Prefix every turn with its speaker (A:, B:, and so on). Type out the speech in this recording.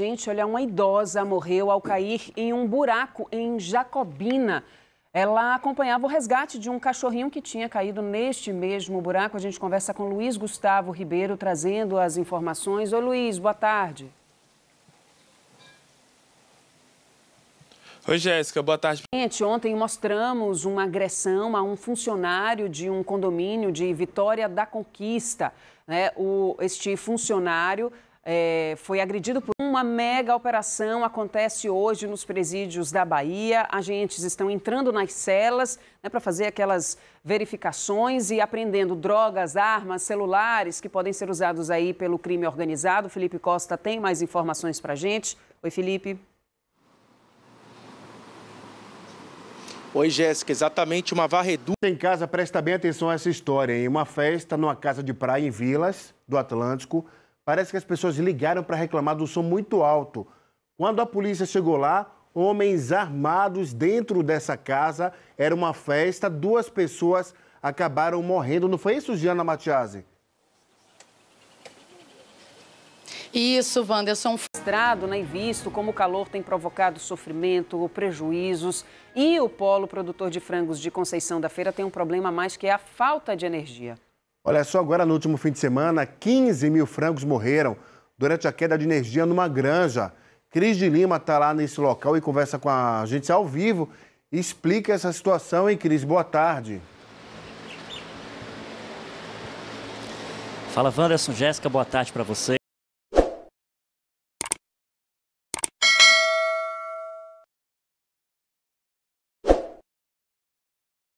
A: Gente, olha, uma idosa morreu ao cair em um buraco em Jacobina. Ela acompanhava o resgate de um cachorrinho que tinha caído neste mesmo buraco. A gente conversa com Luiz Gustavo Ribeiro, trazendo as informações. Oi, Luiz, boa tarde.
B: Oi, Jéssica, boa tarde.
A: Gente, ontem mostramos uma agressão a um funcionário de um condomínio de Vitória da Conquista. Né? O, este funcionário é, foi agredido por uma mega operação. Acontece hoje nos presídios da Bahia. Agentes estão entrando nas celas né, para fazer aquelas verificações e apreendendo drogas, armas, celulares que podem ser usados aí pelo crime organizado. Felipe Costa tem mais informações para gente. Oi, Felipe.
B: Oi, Jéssica, exatamente uma varredura. Em casa, presta bem atenção a essa história. Em uma festa numa casa de praia em Vilas, do Atlântico, Parece que as pessoas ligaram para reclamar do som muito alto. Quando a polícia chegou lá, homens armados dentro dessa casa, era uma festa, duas pessoas acabaram morrendo. Não foi isso, Giana Matiase?
A: Isso, Wanderson. Estrado, né, e visto como o calor tem provocado sofrimento, prejuízos. E o polo produtor de frangos de Conceição da Feira tem um problema mais que é a falta de energia.
B: Olha só, agora no último fim de semana, 15 mil frangos morreram durante a queda de energia numa granja. Cris de Lima está lá nesse local e conversa com a gente ao vivo explica essa situação, hein, Cris? Boa tarde. Fala, Wanderson, Jéssica, boa tarde para você.